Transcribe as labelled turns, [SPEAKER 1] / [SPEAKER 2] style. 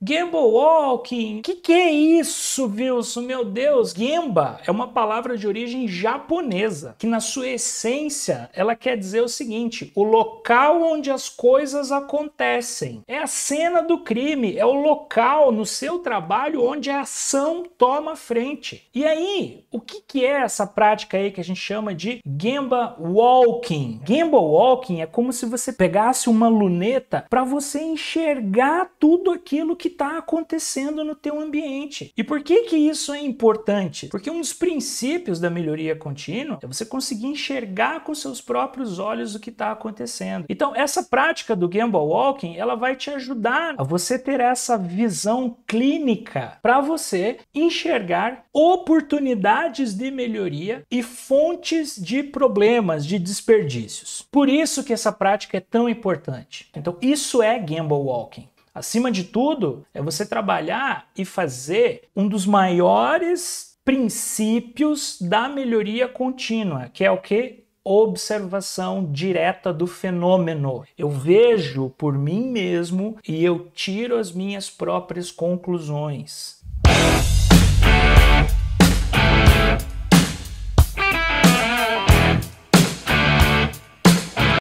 [SPEAKER 1] Gamble Walking, que que é isso, Wilson? Meu Deus, Gemba é uma palavra de origem japonesa, que na sua essência ela quer dizer o seguinte, o local onde as coisas acontecem. É a cena do crime, é o local no seu trabalho onde a ação toma frente. E aí, o que que é essa prática aí que a gente chama de Gemba Walking? Gemba Walking é como se você pegasse uma luneta para você enxergar tudo aquilo que que está acontecendo no teu ambiente. E por que que isso é importante? Porque um dos princípios da melhoria contínua é você conseguir enxergar com seus próprios olhos o que está acontecendo. Então, essa prática do Gamble Walking, ela vai te ajudar a você ter essa visão clínica para você enxergar oportunidades de melhoria e fontes de problemas, de desperdícios. Por isso que essa prática é tão importante. Então, isso é Gamble Walking. Acima de tudo, é você trabalhar e fazer um dos maiores princípios da melhoria contínua, que é o que? Observação direta do fenômeno. Eu vejo por mim mesmo e eu tiro as minhas próprias conclusões.